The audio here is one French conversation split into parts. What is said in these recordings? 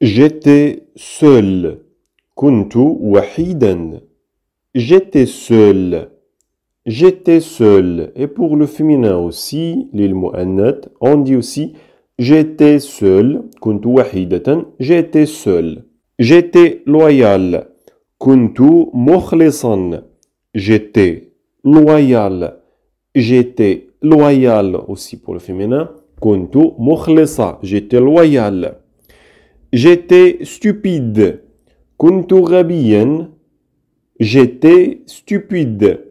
J'étais seul. Kuntu wahidan. J'étais seul. J'étais seul. Et pour le féminin aussi, l'il on dit aussi j'étais seul. Kuntu wahidatan. J'étais seul. J'étais loyal. Kuntu mukhlisan. J'étais loyal. J'étais loyal aussi pour le féminin. Kuntu mukhlisa. J'étais loyal. J'étais stupide. Kuntu J'étais stupide.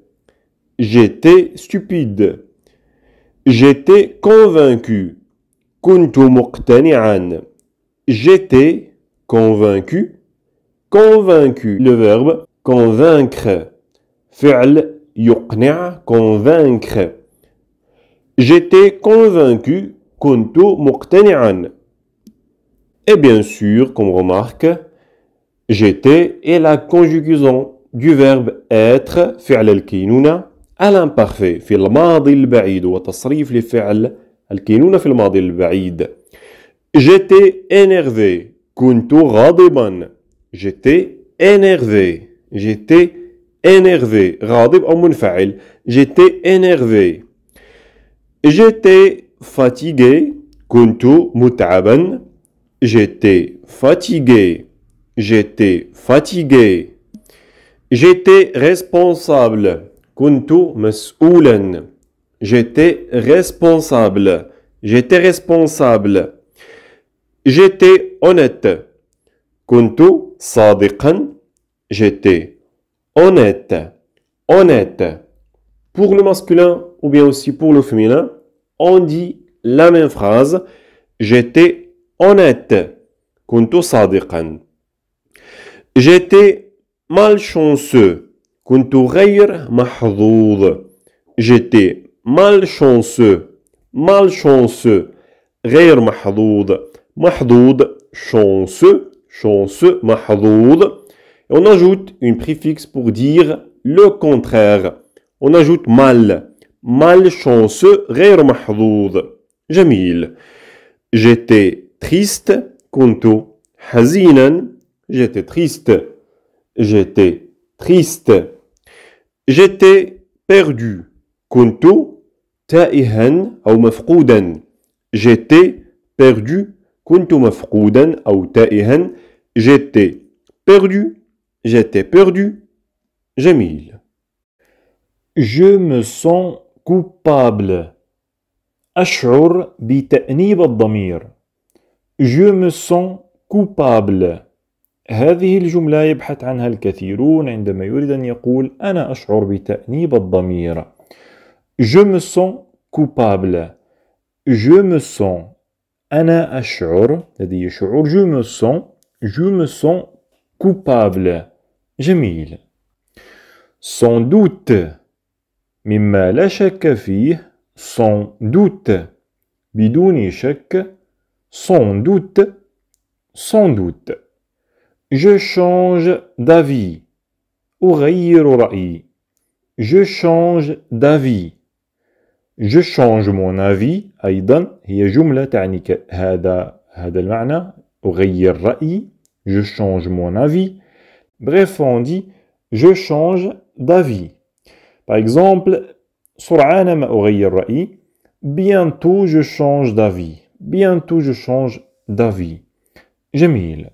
J'étais stupide. J'étais convaincu. Kuntu J'étais convaincu. Convaincu. Le verbe convaincre. Fi'l yuqni'a. Convaincre. J'étais convaincu. Kuntu muqtani'an. Et bien sûr, comme remarque, j'étais est la conjugaison du verbe être, فعل الكينونة, à l'imparfait, في الماضي البعيد وتصريف لفعل الكينونة في الماضي البعيد. J'étais énervé, kuntu غاضبا. J'étais énervé. J'étais énervé. غاضب أو منفعل. J'étais énervé. J'étais fatigué, kuntu متعبا. J'étais fatigué. J'étais fatigué. J'étais responsable. Kuntu J'étais responsable. J'étais responsable. J'étais honnête. Kuntu J'étais honnête. Honnête. Pour le masculin ou bien aussi pour le féminin, on dit la même phrase. J'étais honnête. Kuntu sadiqan. J'étais malchanceux. Kuntu J'étais malchanceux. Malchanceux. Ghayr mahdoud. Mahdoud, chanceux. Chanceux, mahdoud. on ajoute une préfixe pour dire le contraire. On ajoute mal. Malchanceux, ghayr mahdoud. Jamil. J'étais triste, kuntu hazinan. J'étais triste, j'étais triste. J'étais perdu, kuntu ta'ihan ou mafqoudan. J'étais perdu, kuntu mafqoudan ou ta'ihan. J'étais perdu, j'étais perdu. Jamil. Je me sens coupable. أشعر بتأنيب الضمير Je me sens coupable. هذه الجملة يبحث عنها الكثيرون عندما يريد أن يقول أنا أشعر بتأنيب الضمير. Je me sens coupable. Je me sens. أنا أشعر. هذه شعور. Je me sens. Je me sens coupable. جميل. Sans doute. مما لا شك فيه. Sans doute. بدون شك. sans doute, sans doute. Je change d'avis. Je change d'avis. Je change mon avis أيضا هي جملة تعني هذا هذا المعنى أغير je change mon avis bref on dit je change d'avis par exemple سرعان ما أغير bientôt je change d'avis bientôt je change d'avis. Jamil.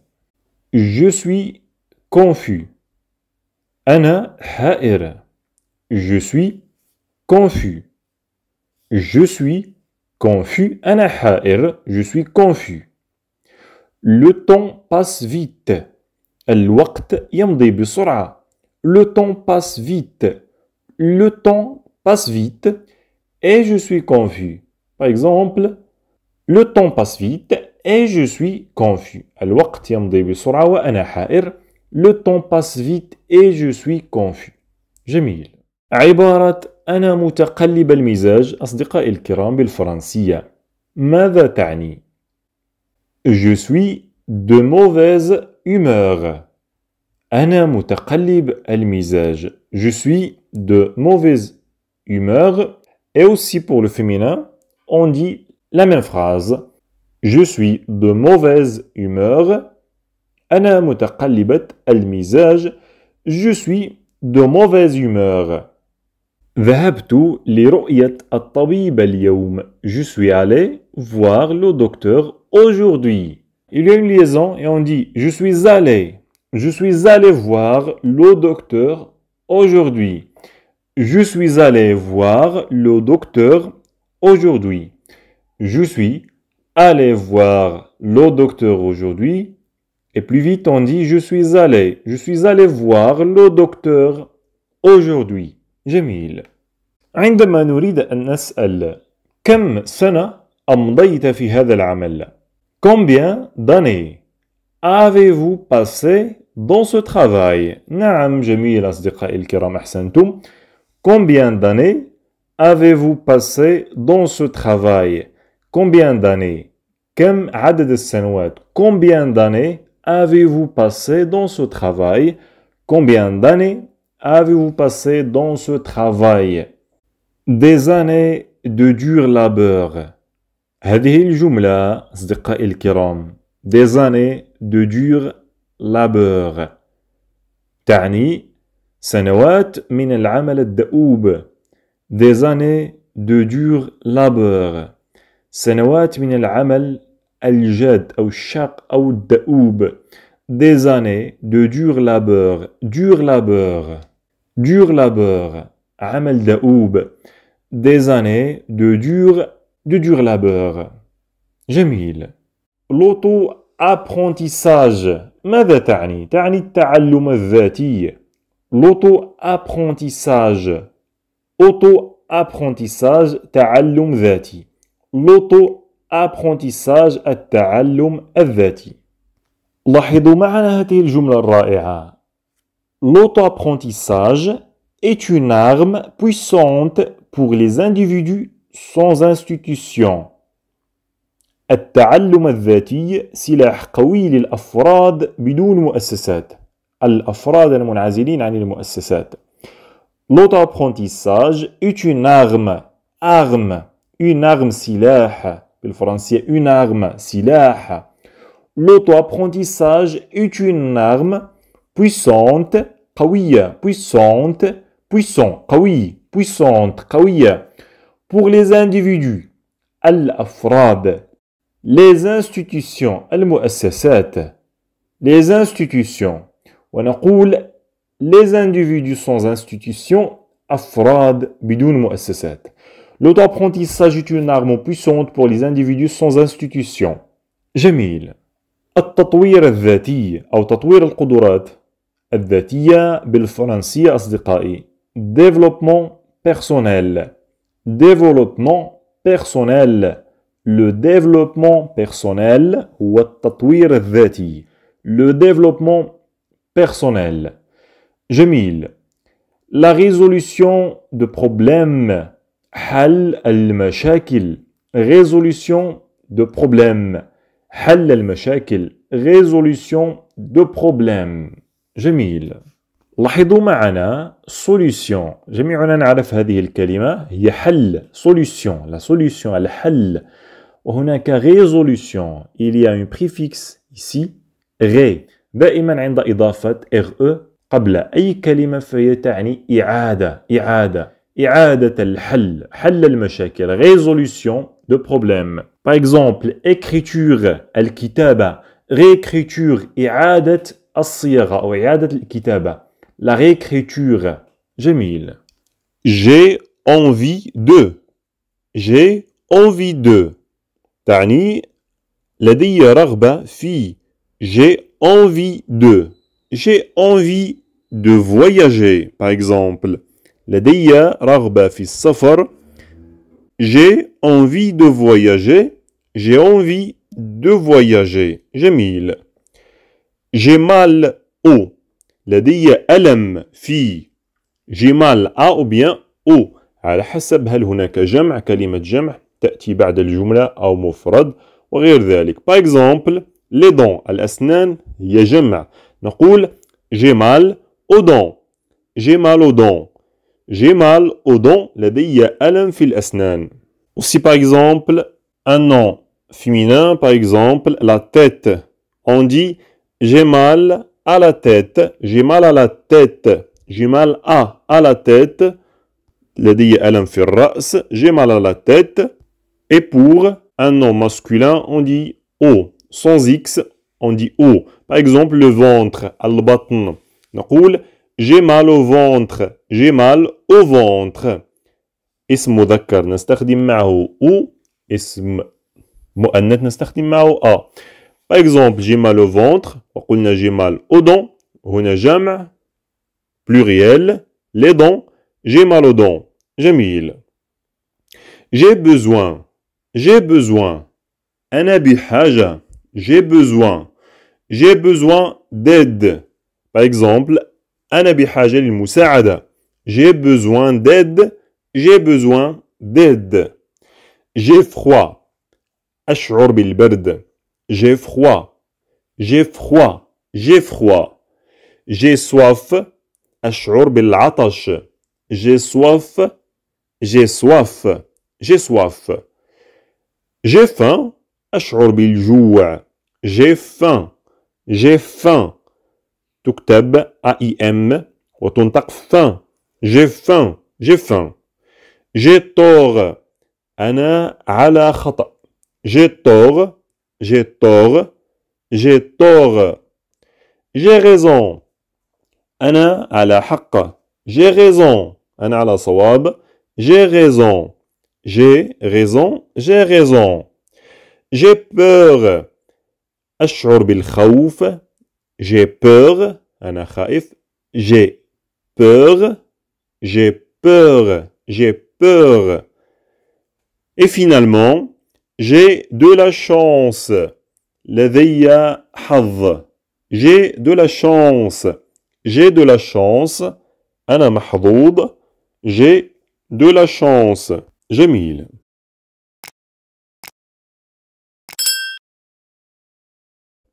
Je suis confus. Je suis confus. Je suis confus. Je suis confus. Le temps passe vite. الوقت يمضي Le temps passe vite. Le temps passe vite et je suis confus. Par exemple, le temps passe vite et je suis confus. Le temps passe vite et je suis confus. جميل. عبارة أنا متقلب المزاج أصدقائي الكرام بالفرنسية. ماذا تعني؟ Je suis de mauvaise humeur. أنا متقلب المزاج. Je suis de mauvaise humeur. Et aussi pour le féminin, on dit la même phrase. Je suis de mauvaise humeur. أنا متقلبة المزاج. Je suis de mauvaise humeur. ذهبت لرؤية الطبيب اليوم. Je suis allé voir le docteur aujourd'hui. Il y a une liaison et on dit je suis allé. Je suis allé voir le docteur aujourd'hui. Je suis allé voir le docteur aujourd'hui. Je suis allé voir le docteur aujourd'hui. Et plus vite on dit je suis allé. Je suis allé voir le docteur aujourd'hui. جميل. عندما نريد أن نسأل كم سنة في هذا العمل؟ Combien d'années avez-vous passé dans ce travail نعم جميل أصدقائي الكرام Combien d'années avez-vous passé dans ce travail Combien d'années Combien d'années avez-vous passé dans ce travail Combien d'années avez-vous passé dans ce travail Des années de dur labeur. هذه الجملة أصدقائي الكرام des années de dur labeur تعني سنوات من العمل الدؤوب des années de dur labeur سنوات من العمل الجاد أو الشاق أو الدؤوب des années de dur labeur dur labeur dur labeur عمل دؤوب des années de dur de dur labeur Jamil, l'auto apprentissage ماذا تعني تعني التعلم الذاتي l'auto apprentissage auto apprentissage تعلم ذاتي l'auto-apprentissage التعلم الذاتي لاحظوا معنا هذه الجملة الرائعة L'auto-apprentissage est une arme puissante pour les individus sans institution. التعلم الذاتي سلاح قوي للأفراد بدون مؤسسات الأفراد المنعزلين عن المؤسسات L'auto-apprentissage est une arme, arme une arme silah, le français une arme silah. L'auto-apprentissage est une arme puissante, puissante, puissant, Kawia puissante, pour les individus, al-afrad, les institutions, al-muassasat, les institutions. ونقول les individus sans institution, afrad, bidoun muassasat. L'auto-apprentissage est une arme puissante pour les individus sans institution. جميل التطوير الذاتي أو تطوير القدرات الذاتية بالفرنسية أصدقائي développement personnel développement personnel le développement personnel هو التطوير الذاتي le développement personnel جميل la résolution de problèmes حل المشاكل résolution de problèmes حل المشاكل résolution de problèmes جميل لاحظوا معنا solution جميعنا نعرف هذه الكلمة هي حل solution la solution الحل وهناك résolution il y a un préfixe ici ré دائما عند إضافة re قبل أي كلمة فهي تعني إعادة إعادة إعادة الحل حل المشاكل résolution de problèmes par exemple écriture kitaba réécriture إعادة الصياغة أو إعادة الكتابة la réécriture j'ai envie de j'ai envie de تعني لدي رغبة في j'ai envie de j'ai envie de voyager par exemple fi J'ai envie de voyager. J'ai envie de voyager. J'ai mille. J'ai mal au. fi. J'ai mal à ou bien au. على حسب هل هناك جمع كلمة جمع تأتي بعد الجملة أو مفرد وغير ذلك par exemple les dents j'ai mal aux dents j'ai mal aux dents j'ai mal aux dents, Ou Aussi par exemple, un nom féminin, par exemple, la tête, on dit j'ai mal à la tête, j'ai mal à la tête, j'ai mal à, à la tête, j'ai mal à la tête. Et pour un nom masculin, on dit O. Sans X, on dit O. Par exemple, le ventre, al-batn j'ai mal au ventre, j'ai mal au ventre. اسم مذكر نستخدم معه ou اسم مؤنث نستخدم معه a. Par exemple, j'ai mal au ventre, وقلنا j'ai mal aux dents, هنا جمع pluriel, les dents, j'ai mal aux dents. جميل. J'ai besoin, j'ai besoin. أنا بحاجة, j'ai besoin. J'ai besoin d'aide. Par exemple, j'ai besoin d'aide. J'ai besoin d'aide. J'ai froid. J'ai froid. J'ai froid. J'ai froid. J'ai soif. J'ai soif. J'ai soif. J'ai soif. J'ai faim. J'ai faim. J'ai faim. تكتب A-I-M وتنطق فان جي فان جي فان جي طور أنا على خطأ جي طور جي طور جي طور جي غيزون أنا على حق جي غيزون أنا على صواب جي غيزون جي غيزون جي غيزون جي بور أشعر بالخوف J'ai peur. J'ai peur. J'ai peur. J'ai peur. Et finalement, j'ai de la chance. hav. J'ai de la chance. J'ai de la chance. Ana J'ai de la chance. Jamil.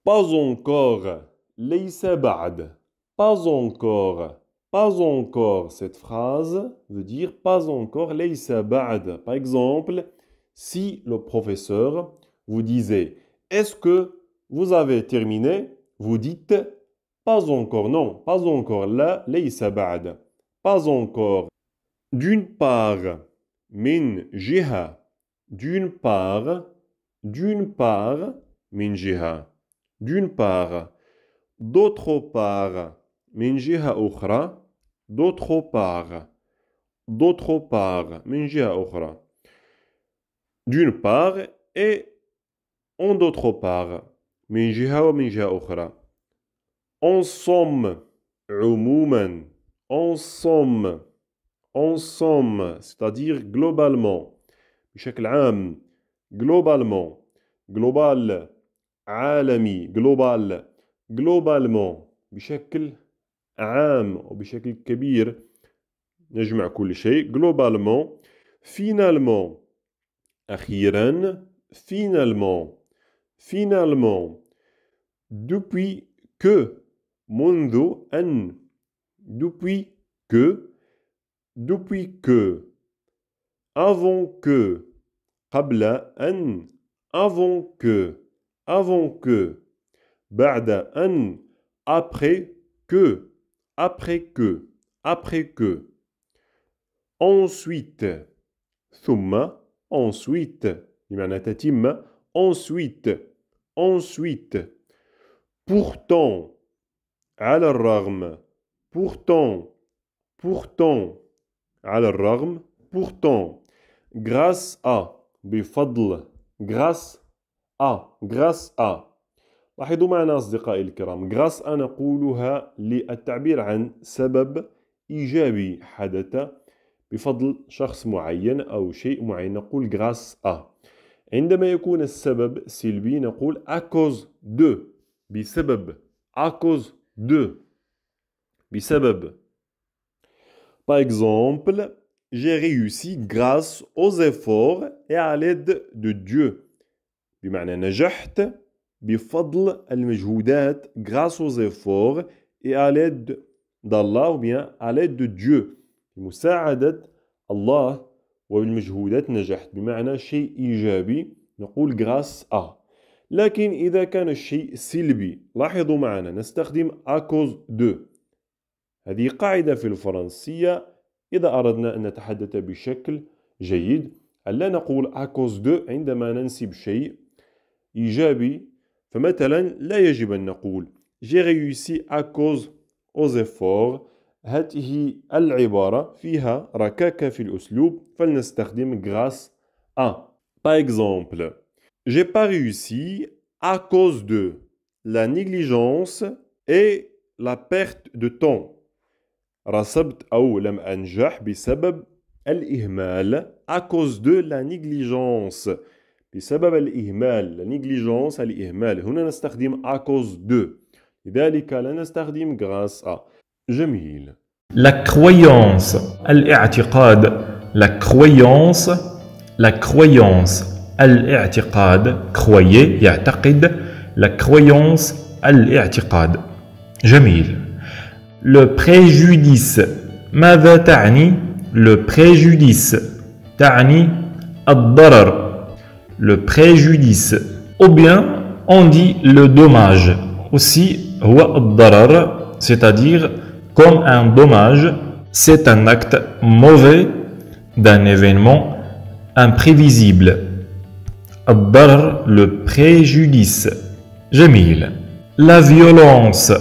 Pas encore. Pas encore. Pas encore. Cette phrase veut dire pas encore. Leïsa Par exemple, si le professeur vous disait Est-ce que vous avez terminé Vous dites Pas encore. Non, pas encore. La Leïsa Pas encore. D'une part, min jiha. D'une part, d'une part, min jiha. D'une part, d'autre part, d'autre part, d'autre part, minjiha d'une part et en d'autre part, minjiha En somme, en somme, en somme, c'est-à-dire globalement, globalement, global, alami, global, جلوبالمون بشكل عام وبشكل كبير نجمع كل شيء جلوبالمون فينالمون أخيرا فينالمون فينالمون depuis que منذ أن depuis que depuis que avant que قبل أن avant que avant que après que, après que, après que. Ensuite, thumma, ensuite, ensuite, ensuite. Pourtant, al pourtant, pourtant, al pourtant, grâce à, bifadl, grâce à, grâce à. لاحظوا معنا أصدقائي الكرام غراس أنا أقولها للتعبير عن سبب إيجابي حدث بفضل شخص معين أو شيء معين نقول غراس أ عندما يكون السبب سلبي نقول أكوز دو بسبب أكوز دو بسبب Par exemple, j'ai réussi grâce aux efforts et à l'aide de Dieu. بمعنى نجحت بفضل المجهودات grâce aux efforts et à l'aide d'Allah ou bien à l'aide de Dieu بمساعدة الله وبالمجهودات نجحت بمعنى شيء إيجابي نقول grâce à لكن إذا كان الشيء سلبي لاحظوا معنا نستخدم à cause de هذه قاعدة في الفرنسية إذا أردنا أن نتحدث بشكل جيد ألا نقول à cause de عندما ننسب شيء إيجابي j'ai réussi à cause aux efforts grâce à Par exemple, j'ai pas réussi à cause de la négligence et la perte de temps. رسبت أو لم أنجح بسبب الإهمال à cause de la négligence بسبب الإهمال la négligence الإهمال هنا à cause de grâce à la croyance الاعتقاد la croyance la croyance الاعتقاد croyez à la croyance le préjudice ماذا le préjudice le le préjudice ou bien on dit le dommage aussi c'est-à-dire comme un dommage c'est un acte mauvais d'un événement imprévisible le préjudice Jamil la violence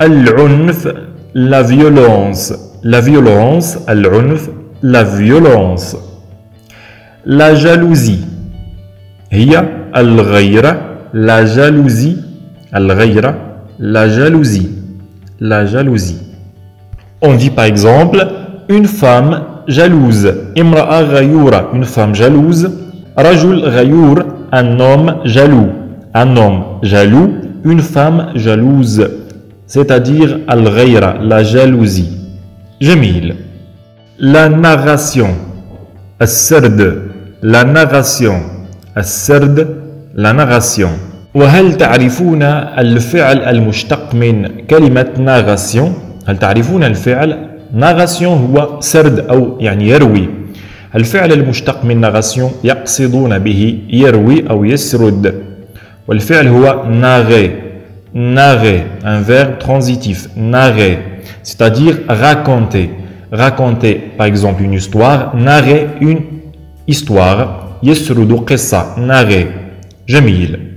la violence la violence la violence la jalousie Hiya al-ghayra, la jalousie. Al-ghayra, la jalousie. La jalousie. On dit par exemple une femme jalouse. Imra'a ghayura, une femme jalouse. Rajul ghayur, un homme jaloux. Un homme jaloux, une femme jalouse. C'est-à-dire al-ghayra, la jalousie. Jemil La narration. as la narration le la narration et hal taarefoun al fi'l al mushtaq kalimat narration hal taarefoun al fi'l narration huwa sard aw ya'ni yarwi al fi'l al mushtaq narration yaqsidoun bihi yarwi aw yasrid wal fi'l huwa narrer narrer un verbe transitif narrer c'est-à-dire raconter raconter par exemple une histoire narrer une histoire يسرد قصة ناغي جميل